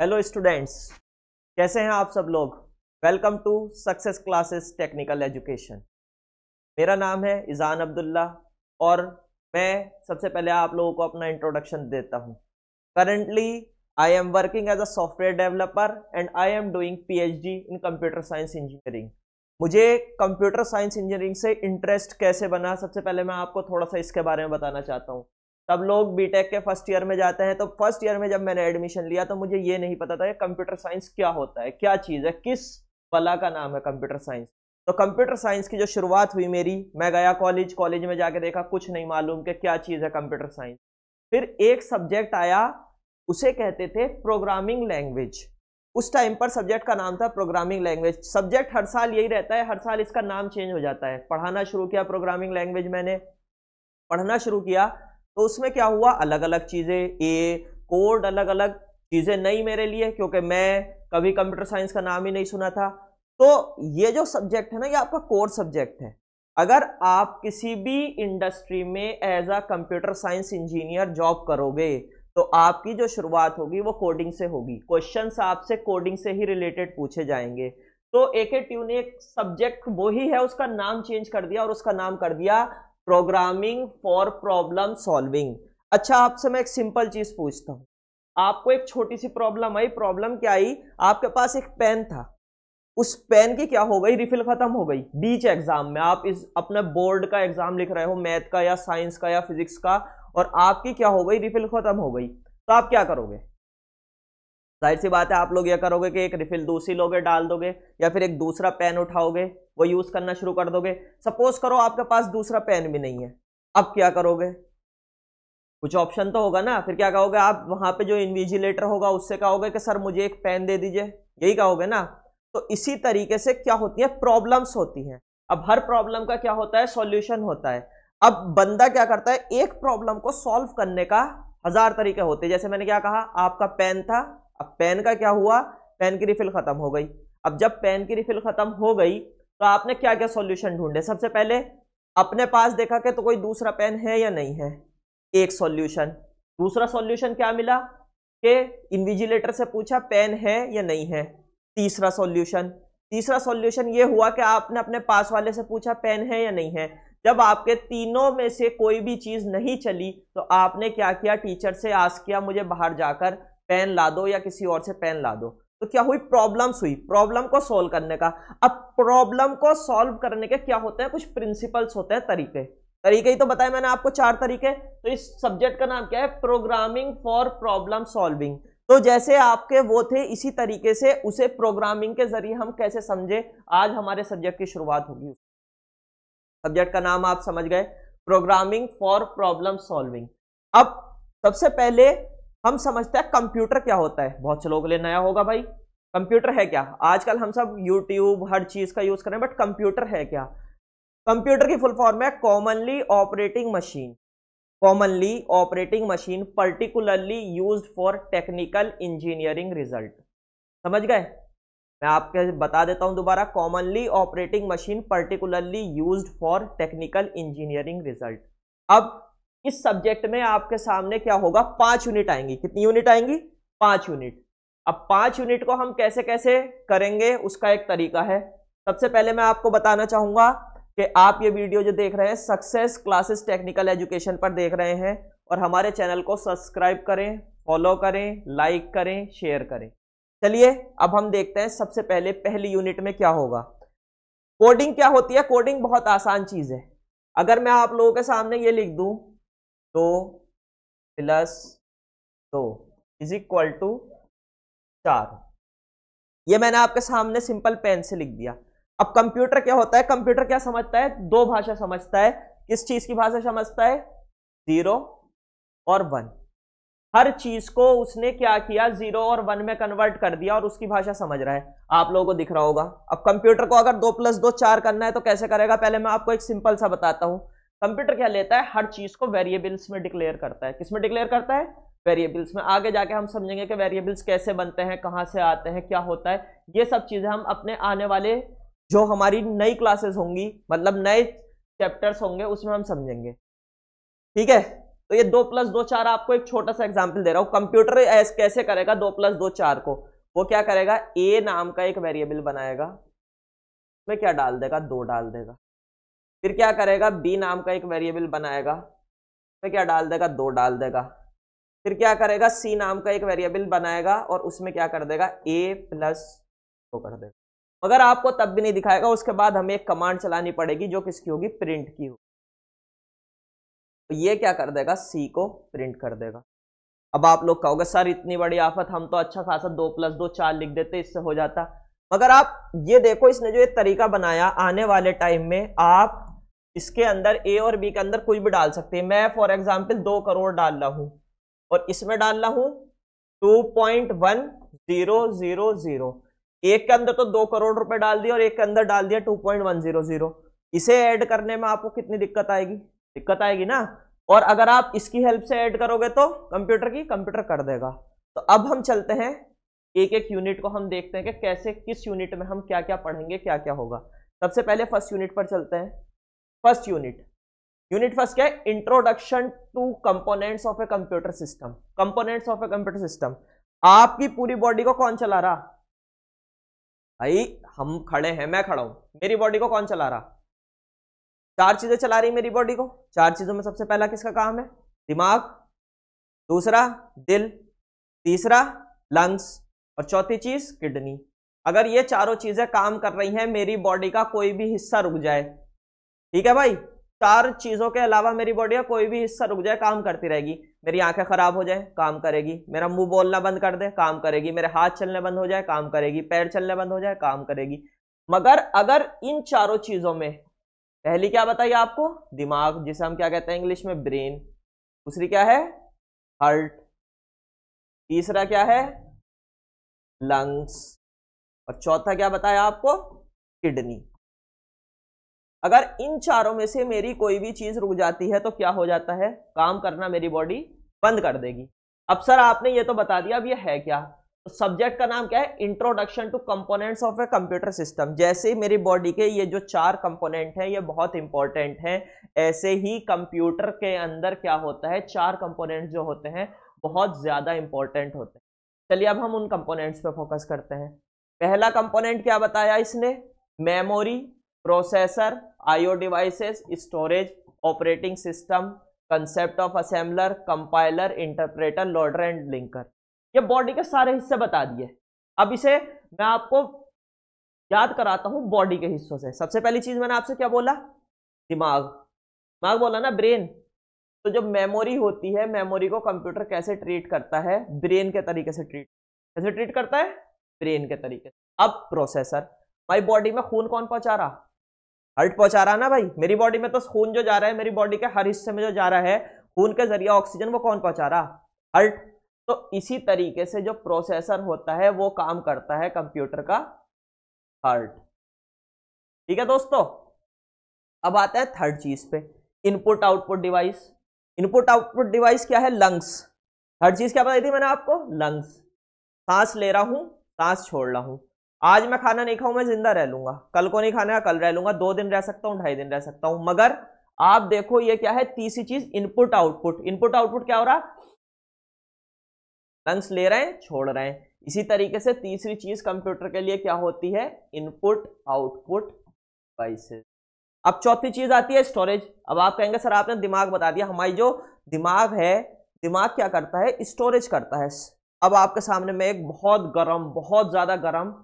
hello students कैसे हैं आप सब लोग welcome to success classes technical education मेरा नाम है इजान अब्दुल्ला और मैं सबसे पहले आप लोगों को अपना इंट्रोडक्शन देता हूं currently I am working as a software developer and I am doing PhD in computer science engineering मुझे कंप्यूटर साइंस इंजीनियरिंग से इंटरेस्ट कैसे बना सबसे पहले मैं आपको थोड़ा सा इसके बारे में बताना चाहता हूँ तब लोग बीटेक के फर्स्ट ईयर में जाते हैं तो फर्स्ट ईयर में जब मैंने एडमिशन लिया तो मुझे ये नहीं पता था कि कंप्यूटर साइंस क्या होता है क्या चीज़ है किस बला का नाम है कंप्यूटर साइंस तो कंप्यूटर साइंस की जो शुरुआत हुई मेरी मैं गया कॉलेज कॉलेज में जाके देखा कुछ नहीं मालूम कि क्या चीज़ है कंप्यूटर साइंस फिर एक सब्जेक्ट आया उसे कहते थे प्रोग्रामिंग लैंग्वेज उस टाइम पर सब्जेक्ट का नाम था प्रोग्रामिंग लैंग्वेज सब्जेक्ट हर साल यही रहता है हर साल इसका नाम चेंज हो जाता है पढ़ाना शुरू किया प्रोग्रामिंग लैंग्वेज मैंने पढ़ना शुरू किया तो उसमें क्या हुआ अलग अलग चीज़ें ए कोड अलग अलग चीज़ें नहीं मेरे लिए क्योंकि मैं कभी कंप्यूटर साइंस का नाम ही नहीं सुना था तो ये जो सब्जेक्ट है ना ये आपका कोर सब्जेक्ट है अगर आप किसी भी इंडस्ट्री में as a computer science engineer job करोगे तो आपकी जो शुरुआत होगी वो कोडिंग से होगी क्वेश्चंस आपसे कोडिंग से ही रिलेटेड पूछे जाएंगे तो ए के ट्यू ने एक सब्जेक्ट वो ही है उसका नाम चेंज कर दिया और उसका नाम कर दिया प्रोग्रामिंग फॉर प्रॉब्लम सॉल्विंग अच्छा आपसे मैं एक सिंपल चीज पूछता हूं आपको एक छोटी सी प्रॉब्लम आई प्रॉब्लम क्या आई आपके पास एक पेन था उस पेन की क्या हो गई रिफिल खत्म हो गई बीच एग्जाम में आप इस अपने बोर्ड का एग्जाम लिख रहे हो मैथ का या साइंस का या फिजिक्स का और आपकी क्या हो गई रिफिल खत्म हो गई तो आप क्या करोगे जाहिर सी बात है आप लोग ये करोगे कि एक रिफिल दूसरी लोगे डाल दोगे या फिर एक दूसरा पेन उठाओगे वो यूज़ करना शुरू कर दोगे सपोज करो आपके पास दूसरा पेन भी नहीं है अब क्या करोगे कुछ ऑप्शन तो होगा ना फिर क्या कहोगे आप वहाँ पे जो इन्विजिलेटर होगा उससे कहोगे कि सर मुझे एक पेन दे दीजिए यही कहोगे ना तो इसी तरीके से क्या होती है प्रॉब्लम्स होती हैं अब हर प्रॉब्लम का क्या होता है सॉल्यूशन होता है अब बंदा क्या करता है एक प्रॉब्लम को सॉल्व करने का हजार तरीके होते हैं जैसे मैंने क्या कहा आपका पेन था अब पेन का क्या हुआ पेन की रिफिल ख़त्म हो गई अब जब पेन की रिफिल ख़त्म हो गई तो आपने क्या क्या सॉल्यूशन ढूंढे सबसे पहले अपने पास देखा कि तो कोई दूसरा पेन है या नहीं है एक सॉल्यूशन दूसरा सॉल्यूशन क्या मिला कि इन्विजिलेटर से पूछा पेन है या नहीं है तीसरा सॉल्यूशन तीसरा सॉल्यूशन ये हुआ कि आपने अपने पास वाले से पूछा पेन है या नहीं है जब आपके तीनों में से कोई भी चीज़ नहीं चली तो आपने क्या किया टीचर से आस किया मुझे बाहर जाकर पेन ला दो या किसी और से पेन ला दो तो क्या हुई प्रॉब्लम्स हुई प्रॉब्लम को सोल्व करने का अब प्रॉब्लम को सॉल्व करने के क्या होते हैं कुछ प्रिंसिपल्स होते हैं तरीके तरीके ही तो बताया मैंने आपको चार तरीके तो इस सब्जेक्ट का नाम क्या है प्रोग्रामिंग फॉर प्रॉब्लम सॉल्विंग तो जैसे आपके वो थे इसी तरीके से उसे प्रोग्रामिंग के जरिए हम कैसे समझे आज हमारे सब्जेक्ट की शुरुआत होगी सब्जेक्ट का नाम आप समझ गए प्रोग्रामिंग फॉर प्रॉब्लम सॉल्विंग अब सबसे पहले हम समझते हैं कंप्यूटर क्या होता है बहुत से लोगों के लिए नया होगा भाई कंप्यूटर है क्या आजकल हम सब यूट्यूब हर चीज़ का यूज़ करें बट कंप्यूटर है क्या कंप्यूटर की फुल फॉर्म है commonly operating machine commonly operating machine particularly use for technical engineering result समझ गए मैं आपके बता देता हूं दोबारा commonly operating machine particularly use for technical engineering result अब इस सब्जेक्ट में आपके सामने क्या होगा पांच यूनिट आएंगी कितनी यूनिट आएंगी पांच यूनिट अब पांच यूनिट को हम कैसे कैसे करेंगे उसका एक तरीका है सबसे पहले मैं आपको बताना चाहूंगा कि आप ये वीडियो जो देख रहे हैं सक्सेस क्लासेस टेक्निकल एजुकेशन पर देख रहे हैं और हमारे चैनल को सब्सक्राइब करें फॉलो करें लाइक करें शेयर करें चलिए अब हम देखते हैं सबसे पहले पहली यूनिट में क्या होगा कोडिंग क्या होती है कोडिंग बहुत आसान चीज़ है अगर मैं आप लोगों के सामने ये लिख दूँ दो प्लस दो इज इक्वल टू चार ये मैंने आपके सामने सिंपल पेन से लिख दिया अब कंप्यूटर क्या होता है कंप्यूटर क्या समझता है दो भाषा समझता है किस चीज की भाषा समझता है जीरो और वन हर चीज को उसने क्या किया जीरो और वन में कन्वर्ट कर दिया और उसकी भाषा समझ रहा है आप लोगों को दिख रहा होगा अब कंप्यूटर को अगर दो प्लस दो चार करना है तो कैसे करेगा पहले मैं आपको एक सिंपल सा बताता हूं कंप्यूटर क्या लेता है हर चीज को वेरिएबल्स में डिक्लेयर करता है किसमें डिक्लेयर करता है वेरिएबल्स में आगे जाके हम समझेंगे कि वेरिएबल्स कैसे बनते हैं कहाँ से आते हैं क्या होता है ये सब चीज़ें हम अपने आने वाले जो हमारी नई क्लासेस होंगी मतलब नए चैप्टर्स होंगे उसमें हम समझेंगे ठीक है तो ये दो प्लस दो चार आपको एक छोटा सा एग्जाम्पल दे रहा हूँ कंप्यूटर कैसे करेगा दो प्लस दो चार को वो क्या करेगा ए नाम का एक वेरिएबल बनाएगा उसमें क्या डाल देगा दो डाल देगा फिर क्या करेगा बी नाम का एक वेरिएबल बनाएगा उसमें तो क्या डाल देगा दो डाल देगा फिर क्या करेगा सी नाम का एक वेरिएबल बनाएगा और उसमें क्या कर देगा ए प्लस दो कर देगा मगर आपको तब भी नहीं दिखाएगा उसके बाद हमें एक कमांड चलानी पड़ेगी जो किसकी होगी प्रिंट की होगी तो ये क्या कर देगा सी को प्रिंट कर देगा अब आप लोग कहोगे सर इतनी बड़ी आफत हम तो अच्छा खासा दो प्लस दो चार लिख देते इससे हो जाता मगर आप ये देखो इसने जो ये तरीका बनाया आने वाले टाइम में आप इसके अंदर ए और बी के अंदर कुछ भी डाल सकते हैं मैं फॉर एग्जाम्पल दो करोड़ डाल रहा हूँ और इसमें डाल रहा हूँ two point one zero zero zero एक के अंदर तो दो करोड़ रुपए डाल दिया और एक के अंदर डाल दिया two point one zero zero इसे ऐड करने में आपको कितनी दिक्कत आएगी दिक्कत आएगी ना और अगर आप इसकी हेल्प से ऐड करोगे तो कंप्यूटर की कंप्यूटर कर देगा तो अब हम चलते हैं एक एक यूनिट को हम देखते हैं कि कैसे किस यूनिट में हम क्या क्या पढ़ेंगे क्या क्या होगा सबसे पहले फर्स्ट यूनिट पर चलते हैं फर्स्ट यूनिट यूनिट फर्स्ट क्या है introduction to components of a computer system components of a computer system आपकी पूरी बॉडी को कौन चला रहा भाई हम खड़े हैं मैं खड़ा हूं मेरी बॉडी को कौन चला रहा चार चीजें चला रही मेरी बॉडी को चार चीजों में सबसे पहला किसका काम है दिमाग दूसरा दिल तीसरा लंग्स और चौथी चीज किडनी अगर ये चारों चीजें काम कर रही हैं मेरी बॉडी का कोई भी हिस्सा रुक जाए ठीक है भाई चार चीज़ों के अलावा मेरी बॉडी का कोई भी हिस्सा रुक जाए काम करती रहेगी मेरी आंखें खराब हो जाए काम करेगी मेरा मुंह बोलना बंद कर दे काम करेगी मेरे हाथ चलने बंद हो जाए काम करेगी पैर चलने बंद हो जाए काम करेगी मगर अगर इन चारों चीज़ों में पहली क्या बताइए आपको दिमाग जिसे हम क्या कहते हैं इंग्लिश में ब्रेन दूसरी क्या है हार्ट तीसरा क्या है लंग्स और चौथा क्या बताया आपको किडनी अगर इन चारों में से मेरी कोई भी चीज रुक जाती है तो क्या हो जाता है काम करना मेरी बॉडी बंद कर देगी अब सर आपने ये तो बता दिया अब ये है क्या तो सब्जेक्ट का नाम क्या है introduction to components of a computer system जैसे मेरी बॉडी के ये जो चार कंपोनेंट हैं ये बहुत इंपॉर्टेंट हैं ऐसे ही कंप्यूटर के अंदर क्या होता है चार कंपोनेंट जो होते हैं बहुत ज़्यादा इंपॉर्टेंट होते हैं चलिए अब हम उन कंपोनेंट्स पे फोकस करते हैं पहला कंपोनेंट क्या बताया इसने memory processor IO devices storage operating system concept of assembler compiler interpreter loader and linker ये बॉडी के सारे हिस्से बता दिए अब इसे मैं आपको याद कराता हूं बॉडी के हिस्सों से सबसे पहली चीज मैंने आपसे क्या बोला दिमाग दिमाग बोला ना ब्रेन तो जब मेमोरी होती है मेमोरी को कंप्यूटर कैसे ट्रीट करता है ब्रेन के तरीके से ट्रीट कैसे ट्रीट करता है ब्रेन के तरीके से अब प्रोसेसर माई बॉडी में खून कौन पहुंचा रहा हर्ट पहुंचा रहा ना भाई मेरी बॉडी में तो खून जो जा रहा है मेरी बॉडी के हर हिस्से में जो जा रहा है खून के जरिए ऑक्सीजन वो कौन पहुंचा रहा हर्ट तो इसी तरीके से जो प्रोसेसर होता है वो काम करता है कंप्यूटर का हर्ट ठीक है दोस्तों अब आता है थर्ड चीज पे input output device input output device क्या है लंग्स थर्ड चीज क्या बताई थी मैंने आपको लंग्स सांस ले रहा हूं सांस छोड़ रहा हूं आज मैं खाना नहीं खाऊं मैं जिंदा रह लूंगा कल को नहीं खाना है कल रह लूंगा दो दिन रह सकता हूं ढाई दिन रह सकता हूं मगर आप देखो ये क्या है तीसरी चीज इनपुट आउटपुट इनपुट आउटपुट क्या हो रहा लंग्स ले रहे हैं छोड़ रहे हैं इसी तरीके से तीसरी चीज कंप्यूटर के लिए क्या होती है इनपुट आउटपुट डिवाइसेस अब चौथी चीज आती है स्टोरेज अब आप कहेंगे सर आपने दिमाग बता दिया हमारी जो दिमाग है दिमाग क्या करता है स्टोरेज करता है अब आपके सामने में एक बहुत गर्म बहुत ज्यादा गर्म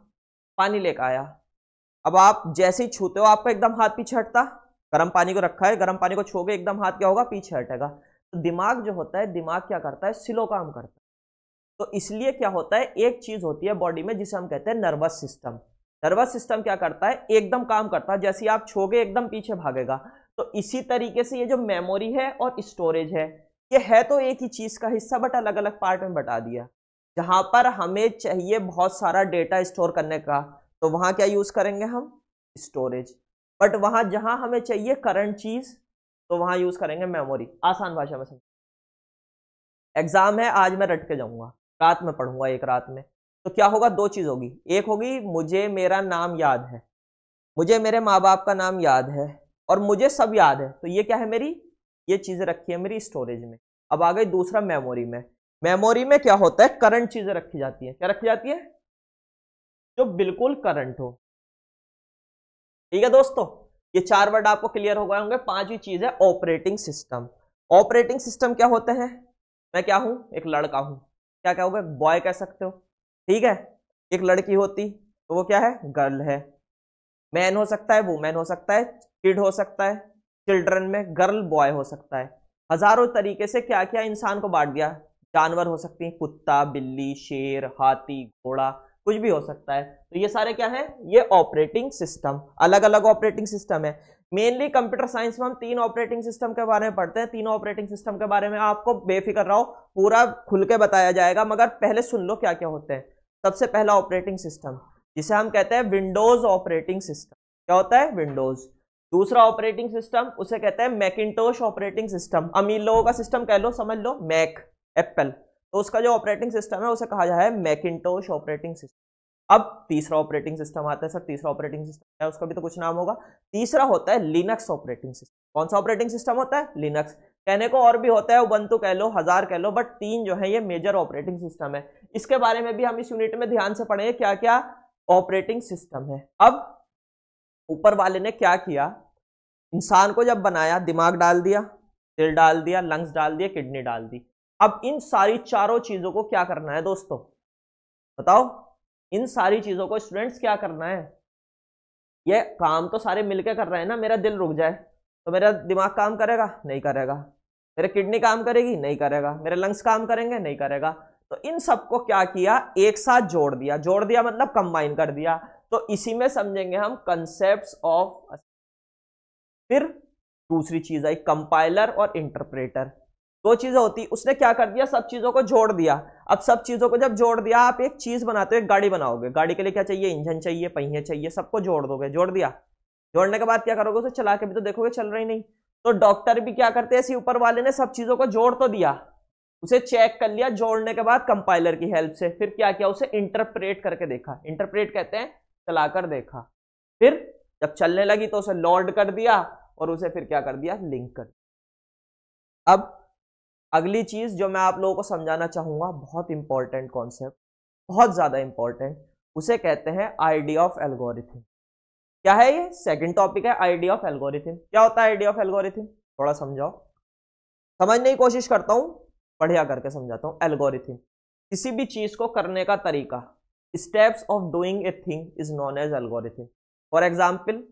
पानी लेकर आया अब आप जैसे ही छूते हो आपका एकदम हाथ पीछे हटता गर्म पानी को रखा है गर्म पानी को छोगे एकदम हाथ क्या होगा पीछे हटेगा तो दिमाग जो होता है दिमाग क्या करता है स्लो काम करता है तो इसलिए क्या होता है एक चीज होती है बॉडी में जिसे हम कहते हैं नर्वस सिस्टम नर्वस सिस्टम क्या करता है एकदम काम करता है जैसे आप छोगे एकदम पीछे भागेगा तो इसी तरीके से ये जो मेमोरी है और स्टोरेज है ये है तो एक ही चीज का हिस्सा बट अलग अलग पार्ट में बटा दिया जहाँ पर हमें चाहिए बहुत सारा डेटा स्टोर करने का तो वहाँ क्या यूज़ करेंगे हम स्टोरेज बट वहाँ जहाँ हमें चाहिए करंट चीज़ तो वहाँ यूज़ करेंगे मेमोरी आसान भाषा में समझ एग्ज़ाम है आज मैं रट के जाऊँगा रात में पढ़ूंगा एक रात में तो क्या होगा दो चीज़ होगी एक होगी मुझे मेरा नाम याद है मुझे मेरे माँ बाप का नाम याद है और मुझे सब याद है तो ये क्या है मेरी ये चीज़ें रखी है मेरी स्टोरेज में अब आ गई दूसरा मेमोरी में मेमोरी में क्या होता है करंट चीजें रखी जाती है क्या रखी जाती है जो बिल्कुल करंट हो ठीक है दोस्तों ये चार वर्ड आपको क्लियर हो गए होंगे पांचवी चीज है ऑपरेटिंग सिस्टम ऑपरेटिंग सिस्टम क्या होते हैं मैं क्या हूं एक लड़का हूं क्या क्या होगा बॉय कह सकते हो ठीक है एक लड़की होती तो वो क्या है गर्ल है मैन हो सकता है वुमेन हो सकता है किड हो सकता है चिल्ड्रन में गर्ल बॉय हो सकता है हजारों तरीके से क्या क्या इंसान को बांट दिया जानवर हो सकते हैं कुत्ता बिल्ली शेर हाथी घोड़ा कुछ भी हो सकता है तो ये सारे क्या है ये ऑपरेटिंग सिस्टम अलग अलग ऑपरेटिंग सिस्टम है मेनली कंप्यूटर साइंस में हम तीन ऑपरेटिंग सिस्टम के बारे में पढ़ते हैं तीनों ऑपरेटिंग सिस्टम के बारे में आपको बेफिक्र रहो पूरा खुल के बताया जाएगा मगर पहले सुन लो क्या क्या होते हैं सबसे पहला ऑपरेटिंग सिस्टम जिसे हम कहते हैं विंडोज ऑपरेटिंग सिस्टम क्या होता है विंडोज दूसरा ऑपरेटिंग सिस्टम उसे कहते हैं मैकिंटोश ऑपरेटिंग सिस्टम अमीर लोगों का सिस्टम कह लो समझ लो मैक एप्पल तो उसका जो ऑपरेटिंग सिस्टम है उसे कहा जाए मैकिनटोश ऑपरेटिंग सिस्टम अब तीसरा ऑपरेटिंग सिस्टम आता है सर तीसरा ऑपरेटिंग सिस्टम है उसका भी तो कुछ नाम होगा तीसरा होता है लिनक्स ऑपरेटिंग सिस्टम कौन सा ऑपरेटिंग सिस्टम होता है लिनक्स कहने को और भी होता है तो कह लो हजार कह लो बट तीन जो है ये मेजर ऑपरेटिंग सिस्टम है इसके बारे में भी हम इस यूनिट में ध्यान से पढ़ेंगे क्या क्या ऑपरेटिंग सिस्टम है अब ऊपर वाले ने क्या किया इंसान को जब बनाया दिमाग डाल दिया दिल डाल दिया लंग्स डाल दिया किडनी डाल दी अब इन सारी चारों चीजों को क्या करना है दोस्तों बताओ इन सारी चीजों को स्टूडेंट्स क्या करना है ये काम तो सारे मिलकर कर रहे हैं ना मेरा दिल रुक जाए तो मेरा दिमाग काम करेगा नहीं करेगा मेरे किडनी काम करेगी नहीं करेगा मेरे लंग्स काम करेंगे नहीं करेगा तो इन सबको क्या किया एक साथ जोड़ दिया जोड़ दिया मतलब कंबाइन कर दिया तो इसी में समझेंगे हम कंसेप्ट ऑफ फिर दूसरी चीज आई कंपाइलर और इंटरप्रेटर दो चीज़ें होती उसने क्या कर दिया सब चीज़ों को जोड़ दिया अब सब चीज़ों को जब जोड़ दिया आप एक चीज़ बनाते हो एक गाड़ी बनाओगे गाड़ी के लिए क्या चाहिए इंजन चाहिए पहिए चाहिए सबको जोड़ दोगे जोड़ दिया जोड़ने के बाद क्या करोगे उसे चला के भी तो देखोगे चल रही नहीं तो डॉक्टर भी क्या करते हैं ऊपर वाले ने सब चीज़ों को जोड़ तो दिया उसे चेक कर लिया जोड़ने के बाद कंपाइलर की हेल्प से फिर क्या किया उसे इंटरप्रेट करके देखा इंटरप्रेट कहते हैं चलाकर देखा फिर जब चलने लगी तो उसे लोड कर दिया और उसे फिर क्या कर दिया लिंक कर दिया अब अगली चीज़ जो मैं आप लोगों को समझाना चाहूंगा बहुत इंपॉर्टेंट कॉन्सेप्ट बहुत ज़्यादा इंपॉर्टेंट उसे कहते हैं आइडिया ऑफ एल्गोरिथम क्या है ये सेकंड टॉपिक है आइडिया ऑफ एल्गोरिथम क्या होता है आइडिया ऑफ एल्गोरिथम थोड़ा समझाओ समझने की कोशिश करता हूँ बढ़िया करके समझाता हूँ एल्गोरिथम किसी भी चीज़ को करने का तरीका steps of doing a thing is known as algorithm for example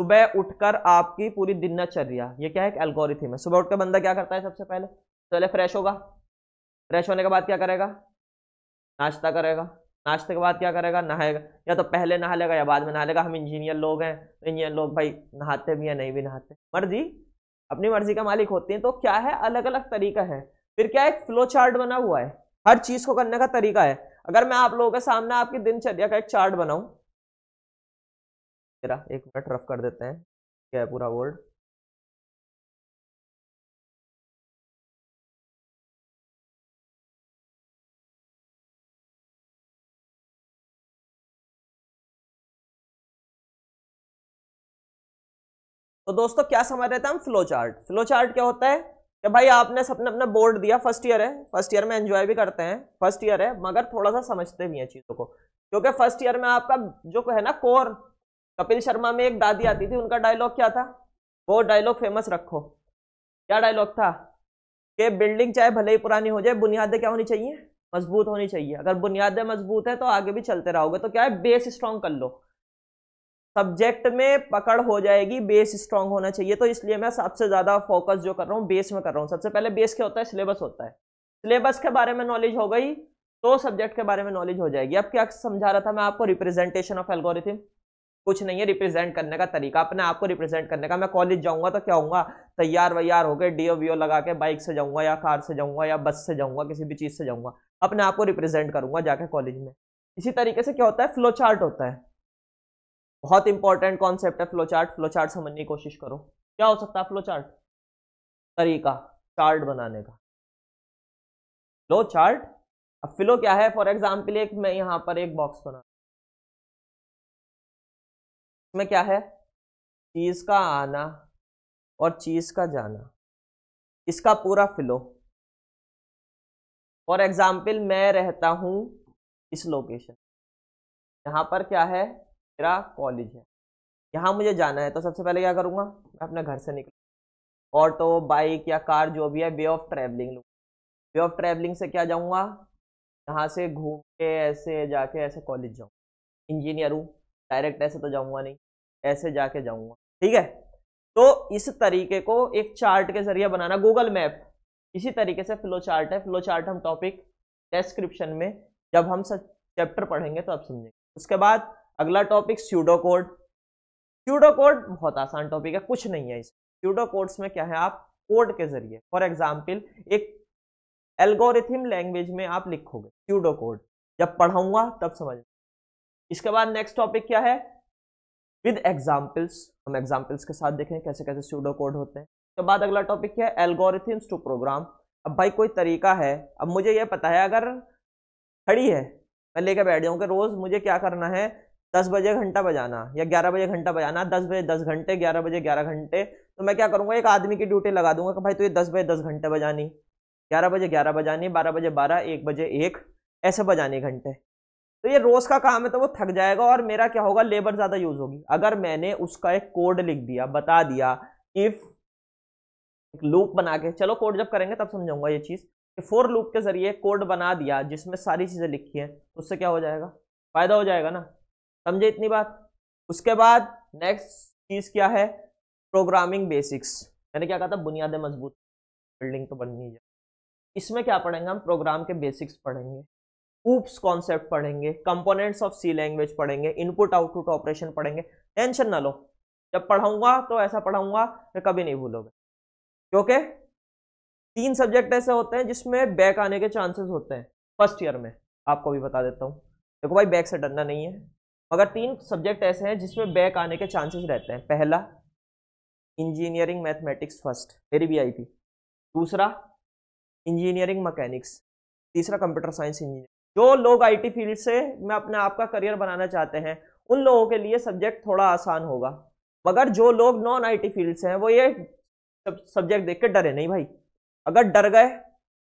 सुबह उठकर आपकी पूरी दिनचर्या ये क्या है एक एल्गोरिथम है सुबह उठकर बंदा क्या करता है सबसे पहले पहले फ्रेश होगा फ्रेश होने के बाद क्या करेगा नाश्ता करेगा नाश्ते के बाद क्या करेगा नहाएगा या तो पहले नहा लेगा या बाद में नहा लेगा हम इंजीनियर लोग हैं इंजीनियर लोग भाई नहाते भी हैं नहीं भी नहाते मर्जी अपनी मर्जी का मालिक होते हैं तो क्या है अलग अलग तरीका है फिर क्या एक फ्लो चार्ट बना हुआ है हर चीज़ को करने का तरीका है अगर मैं आप लोगों के सामने आपकी दिनचर्या का एक चार्ट बनाऊँ तेरा एक मिनट रफ कर देते हैं क्या है पूरा वर्ल्ड तो दोस्तों क्या समझ रहे थे हम फ्लो चार्ट फ्लो चार्ट क्या होता है कि भाई आपने सबने अपना बोर्ड दिया फर्स्ट ईयर है फर्स्ट ईयर में एंजॉय भी करते हैं फर्स्ट ईयर है मगर थोड़ा सा समझते भी हैं चीज़ों को क्योंकि फर्स्ट ईयर में आपका जो है ना कोर कपिल शर्मा में एक दादी आती थी उनका डायलॉग क्या था वो डायलॉग फेमस रखो क्या डायलॉग था कि बिल्डिंग चाहे भले ही पुरानी हो जाए बुनियादें क्या होनी चाहिए मजबूत होनी चाहिए अगर बुनियादें मजबूत है तो आगे भी चलते रहोगे तो क्या है बेस स्ट्रांग कर लो सब्जेक्ट में पकड़ हो जाएगी बेस स्ट्रांग होना चाहिए तो इसलिए मैं सबसे ज़्यादा फोकस जो कर रहा हूँ बेस में कर रहा हूँ सबसे पहले बेस क्या होता है सिलेबस होता है सिलेबस के बारे में नॉलेज हो गई तो सब्जेक्ट के बारे में नॉलेज हो जाएगी अब क्या समझा रहा था मैं आपको रिप्रेजेंटेशन ऑफ एल्गोरिथम कुछ नहीं है रिप्रेजेंट करने का तरीका अपने आप को रिप्रेजेंट करने का मैं कॉलेज जाऊंगा तो क्या होगा तैयार वैयार होकर डी ओ लगा के बाइक से जाऊंगा या कार से जाऊंगा या बस से जाऊंगा किसी भी चीज़ से जाऊंगा अपने आप को रिप्रेजेंट करूंगा जाके कॉलेज में इसी तरीके से क्या होता है फ्लो चार्ट होता है बहुत इंपॉर्टेंट कॉन्सेप्ट है फ्लो चार्ट फ्लो चार्ट समझने की कोशिश करो क्या हो सकता है फ्लो चार्ट तरीका चार्ट बनाने का फ्लो चार्ट अब फ्लो क्या है फॉर एग्जाम्पल एक मैं यहाँ पर एक बॉक्स बना इसमें क्या है चीज का आना और चीज का जाना इसका पूरा फ्लो फॉर एग्जाम्पल मैं रहता हूं इस लोकेशन यहाँ पर क्या है मेरा कॉलेज है यहाँ मुझे जाना है तो सबसे पहले क्या करूँगा मैं अपने घर से निकल ऑटो बाइक या कार जो भी है वे ऑफ ट्रैवलिंग लूँगा वे ऑफ ट्रैवलिंग से क्या जाऊँगा यहाँ से घूम के ऐसे जाके ऐसे कॉलेज जाऊँ इंजीनियर हूँ डायरेक्ट ऐसे तो जाऊँगा नहीं ऐसे जाके जाऊंगा ठीक है तो इस तरीके को एक चार्ट के जरिए बनाना गूगल मैप इसी तरीके से फ्लो चार्ट है फ्लो चार्ट हम टॉपिक डेस्क्रिप्शन में जब हम सब चैप्टर पढ़ेंगे तो आप समझेंगे उसके बाद अगला topic pseudo code pseudo code बहुत आसान टॉपिक है कुछ नहीं है इसमें स्यूडो कोड्स में क्या है आप कोड के जरिए फॉर एग्जाम्पल एक एल्गोरिथम लैंग्वेज में आप लिखोगे स्यूडो कोड जब पढ़ाऊंगा तब समझ इसके बाद नेक्स्ट टॉपिक क्या है विद एग्जाम्पल्स हम एग्जाम्पल्स के साथ देखें कैसे कैसे सूडो कोड होते हैं तो बाद अगला टॉपिक क्या है एल्गोरिथम्स टू प्रोग्राम अब भाई कोई तरीका है अब मुझे यह पता है अगर खड़ी है मैं लेके बैठ जाऊँ कि रोज़ मुझे क्या करना है दस बजे घंटा बजाना या ग्यारह बजे घंटा बजाना दस बजे दस घंटे ग्यारह बजे ग्यारह घंटे तो मैं क्या करूँगा एक आदमी की ड्यूटी लगा दूंगा कि भाई तो ये दस बजे दस घंटे बजानी ग्यारह बजे ग्यारह बजानी बारह बजे बारह एक बजे एक ऐसे बजानी घंटे तो ये रोज़ का काम है तो वो थक जाएगा और मेरा क्या होगा लेबर ज़्यादा यूज़ होगी अगर मैंने उसका एक कोड लिख दिया बता दिया इफ़ एक लूप बना के चलो कोड जब करेंगे तब समझाऊंगा ये चीज़ कि फोर लूप के ज़रिए कोड बना दिया जिसमें सारी चीज़ें लिखी हैं तो उससे क्या हो जाएगा फ़ायदा हो जाएगा ना समझे इतनी बात उसके बाद नेक्स्ट चीज़ क्या है प्रोग्रामिंग बेसिक्स मैंने क्या कहा था बुनियादें मजबूत बिल्डिंग तो बननी है इसमें क्या पढ़ेंगे हम प्रोग्राम के बेसिक्स पढ़ेंगे ऊप्स कॉन्सेप्ट पढ़ेंगे कंपोनेंट्स ऑफ सी लैंग्वेज पढ़ेंगे इनपुट आउटपुट ऑपरेशन पढ़ेंगे टेंशन ना लो जब पढ़ाऊंगा तो ऐसा पढ़ाऊंगा तो कभी नहीं भूलोगे क्योंकि तीन सब्जेक्ट ऐसे होते हैं जिसमें बैक आने के चांसेस होते हैं फर्स्ट ईयर में आपको भी बता देता हूँ देखो भाई बैक से डरना नहीं है मगर तीन सब्जेक्ट ऐसे हैं जिसमें बैक आने के चांसेस रहते हैं पहला इंजीनियरिंग मैथमेटिक्स फर्स्ट मेरी भी आई थी दूसरा इंजीनियरिंग मकैनिक्स तीसरा कंप्यूटर साइंस इंजीनियर जो लोग आईटी फील्ड से मैं अपने आप का करियर बनाना चाहते हैं उन लोगों के लिए सब्जेक्ट थोड़ा आसान होगा मगर जो लोग नॉन आईटी फील्ड से हैं वो ये सब्जेक्ट देख के डरे नहीं भाई अगर डर गए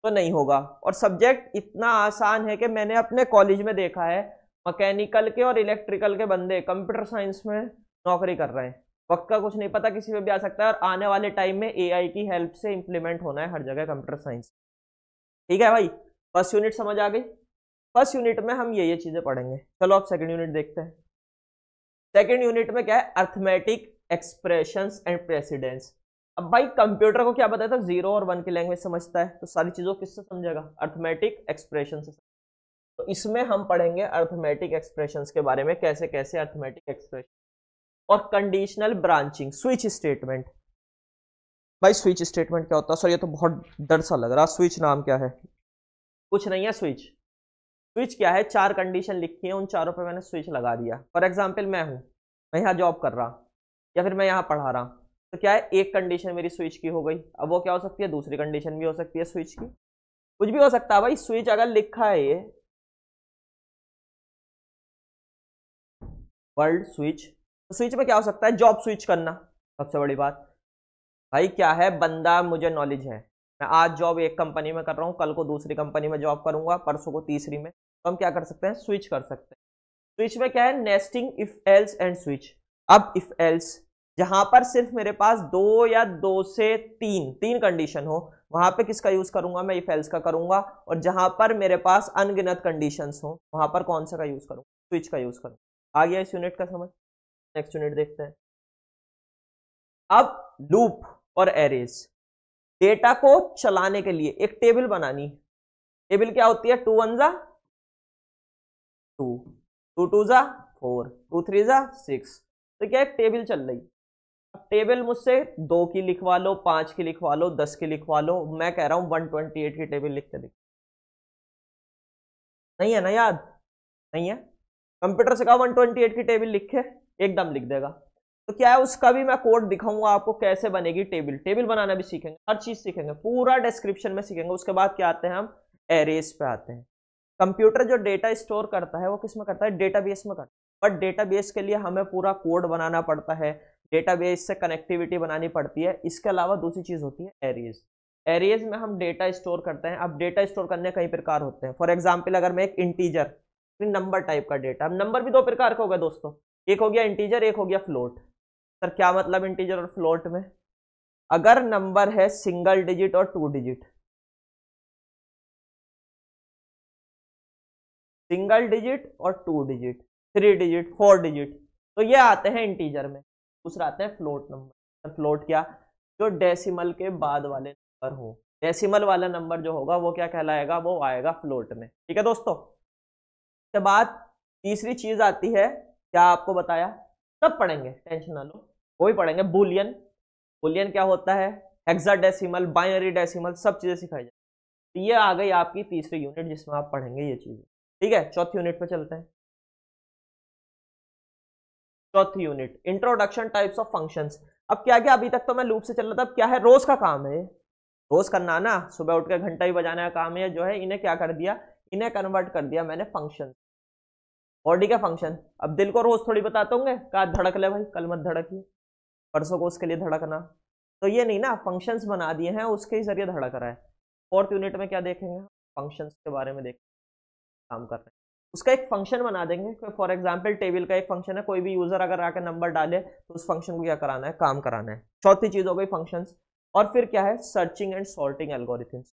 तो नहीं होगा और सब्जेक्ट इतना आसान है कि मैंने अपने कॉलेज में देखा है मकैनिकल के और इलेक्ट्रिकल के बंदे कंप्यूटर साइंस में नौकरी कर रहे हैं वक्त का कुछ नहीं पता किसी पे भी आ सकता है और आने वाले टाइम में एआई की हेल्प से इम्प्लीमेंट होना है हर जगह कंप्यूटर साइंस ठीक है भाई बस यूनिट समझ आ गई फर्स्ट यूनिट में हम ये ये चीज़ें पढ़ेंगे चलो आप सेकेंड यूनिट देखते हैं सेकेंड यूनिट में क्या है अर्थमेटिक एक्सप्रेशन एंड प्रेसिडेंट्स अब भाई कंप्यूटर को क्या बताया था जीरो और वन की लैंग्वेज समझता है तो सारी चीज़ों किससे समझेगा अर्थमेटिक एक्सप्रेशन से तो इसमें हम पढ़ेंगे अर्थमेटिक एक्सप्रेशन के बारे में कैसे कैसे अर्थमेटिक एक्सप्रेशन और कंडीशनल ब्रांचिंग स्विच स्टेटमेंट भाई स्विच स्टेटमेंट क्या होता है सर ये तो बहुत डर सा लग रहा स्विच नाम क्या है कुछ नहीं है स्विच स्विच क्या है चार कंडीशन लिखी है उन चारों पे मैंने स्विच लगा दिया फॉर एग्जाम्पल मैं हूँ मैं यहाँ जॉब कर रहा या फिर मैं यहाँ पढ़ा रहा तो क्या है एक कंडीशन मेरी स्विच की हो गई अब वो क्या हो सकती है दूसरी कंडीशन भी हो सकती है स्विच की कुछ भी हो सकता है भाई स्विच अगर लिखा है ये वर्ल्ड स्विच तो स्विच में क्या हो सकता है जॉब स्विच करना सबसे बड़ी बात भाई क्या है बंदा मुझे नॉलेज है मैं आज जॉब एक कंपनी में कर रहा हूँ कल को दूसरी कंपनी में जॉब करूंगा परसों को तीसरी में तो हम क्या कर सकते हैं स्विच कर सकते हैं स्विच में क्या है nesting if else and switch अब इफ एल्स जहां पर सिर्फ मेरे पास दो या दो से तीन तीन कंडीशन हो वहां पे किसका यूज करूंगा मैं इफ एल्स का करूंगा और जहां पर मेरे पास अनगिनत कंडीशन हो वहां पर कौन सा का यूज करूंगा स्विच का यूज करूंगा आ गया इस यूनिट का समझ नेक्स्ट यूनिट देखते हैं अब लूप और एरेज डेटा को चलाने के लिए एक टेबल बनानी टेबल क्या होती है टू वन जा टू टू टू ज़ा फोर टू थ्री ज़ा सिक्स तो क्या एक टेबल चल रही अब टेबल मुझसे दो की लिखवा लो पाँच की लिखवा लो दस की लिखवा लो मैं कह रहा हूँ वन ट्वेंटी एट की टेबल के लिख नहीं है ना याद नहीं है कंप्यूटर से कहा वन ट्वेंटी एट की टेबल लिख के एकदम लिख देगा तो क्या है उसका भी मैं कोड दिखाऊंगा आपको कैसे बनेगी टेबल टेबल बनाना भी सीखेंगे हर चीज़ सीखेंगे पूरा डिस्क्रिप्शन में सीखेंगे उसके बाद क्या आते हैं हम एरेस पे आते हैं कंप्यूटर जो डेटा स्टोर करता है वो किस में करता है डेटाबेस में करता है बट डेटाबेस के लिए हमें पूरा कोड बनाना पड़ता है डेटाबेस से कनेक्टिविटी बनानी पड़ती है इसके अलावा दूसरी चीज़ होती है एरियज एरियज में हम डेटा स्टोर करते हैं अब डेटा स्टोर करने कई प्रकार होते हैं फॉर एग्जाम्पल अगर मैं एक इंटीजर नंबर टाइप का डेटा नंबर भी दो प्रकार का गया दोस्तों एक हो गया इंटीजर एक हो गया फ्लोट सर क्या मतलब इंटीजर और फ्लोट में अगर नंबर है सिंगल डिजिट और टू डिजिट सिंगल डिजिट और two digit three digit four digit तो ये आते हैं इंटीजर में दूसरा आते हैं फ्लोट नंबर फ्लोट क्या जो डेसिमल के बाद वाले नंबर हो डेसिमल वाला नंबर जो होगा वो क्या कहलाएगा वो आएगा फ्लोट में ठीक है दोस्तों इसके बाद तीसरी चीज आती है क्या आपको बताया सब पढ़ेंगे टेंशन ना लो वो पढ़ेंगे बुलियन बुलियन क्या होता है एक्सा डेसिमल बाइनरी डेसिमल सब चीज़ें सिखाई जाए ये आ गई आपकी तीसरी यूनिट जिसमें आप पढ़ेंगे ये चीज़ें ठीक है चौथी यूनिट पे चलते हैं चौथी unit introduction types of functions अब क्या क्या अभी तक तो मैं लूप से चल रहा था अब क्या है रोज का काम है रोज करना ना सुबह उठ के घंटा ही बजाने का काम है जो है इन्हें क्या कर दिया इन्हें कन्वर्ट कर दिया मैंने फंक्शन बॉडी का फंक्शन अब दिल को रोज थोड़ी बताते होंगे कहा धड़क ले भाई कल मत धड़किए परसों को उसके लिए धड़कना तो ये नहीं ना फंक्शंस बना दिए हैं उसके ही जरिए धड़क रहा है फोर्थ यूनिट में क्या देखेंगे फंक्शंस के बारे में देख काम कर रहे हैं उसका एक फंक्शन बना देंगे फॉर एग्जाम्पल टेबल का एक फंक्शन है कोई भी यूज़र अगर आकर नंबर डाले तो उस फंक्शन को क्या कराना है काम कराना है चौथी चीज़ हो गई फंक्शन और फिर क्या है सर्चिंग एंड सॉल्टिंग एल्गोरिथम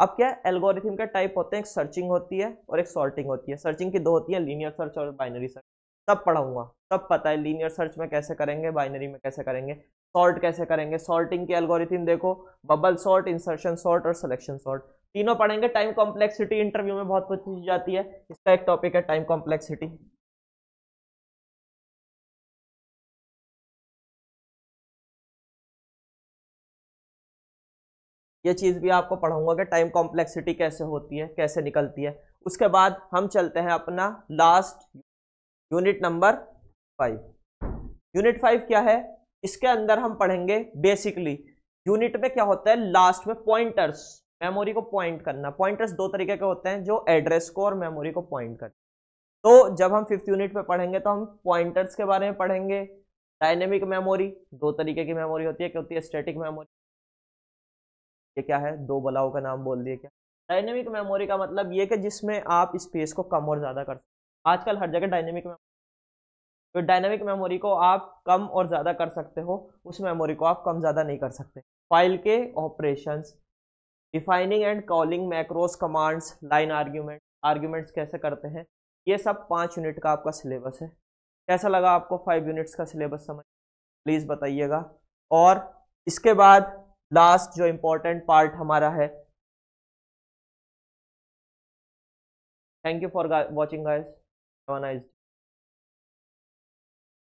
अब क्या है एल्गोरिथम के टाइप होते हैं एक सर्चिंग होती है और एक सॉल्टिंग होती है सर्चिंग की दो होती है लीनियर सर्च और बाइनरी सर्च सब पढ़ाऊंगा सब पता है लीनियर सर्च में कैसे करेंगे बाइनरी में कैसे करेंगे सॉल्ट कैसे करेंगे सॉल्टिंग की एल्गोरिथम देखो बबल सॉर्ट इंसर्शन सॉर्ट और सिलेक्शन सॉल्ट तीनों पढ़ेंगे टाइम कॉम्प्लेक्सिटी इंटरव्यू में बहुत पूछी जाती है इसका एक टॉपिक है टाइम कॉम्प्लेक्सिटी ये चीज़ भी आपको पढ़ाऊंगा कि टाइम कॉम्प्लेक्सिटी कैसे होती है कैसे निकलती है उसके बाद हम चलते हैं अपना last unit number five unit five क्या है इसके अंदर हम पढ़ेंगे बेसिकली यूनिट में क्या होता है लास्ट में पॉइंटर्स मेमोरी को पॉइंट करना पॉइंटर्स दो तरीके के होते हैं जो एड्रेस को और मेमोरी को पॉइंट करते तो जब हम फिफ्थ यूनिट में पढ़ेंगे तो हम पॉइंटर्स के बारे में पढ़ेंगे डायनेमिक मेमोरी दो तरीके की मेमोरी होती है क्या होती है स्टेटिक मेमोरी ये क्या है दो बलाओं का नाम बोल दिए क्या डायनेमिक मेमोरी का मतलब ये कि जिसमें आप स्पेस को कम और ज़्यादा कर सकते आजकल हर जगह डायनेमिक मेमोरी तो डायनेमिक मेमोरी को आप कम और ज़्यादा कर सकते हो उस मेमोरी को आप कम ज़्यादा नहीं कर सकते फाइल के operations defining and calling macros commands line argument arguments कैसे करते हैं ये सब पाँच यूनिट का आपका सिलेबस है कैसा लगा आपको फाइव यूनिट्स का सिलेबस समझ प्लीज़ बताइएगा और इसके बाद लास्ट जो इम्पोर्टेंट पार्ट हमारा है thank you for watching guys noise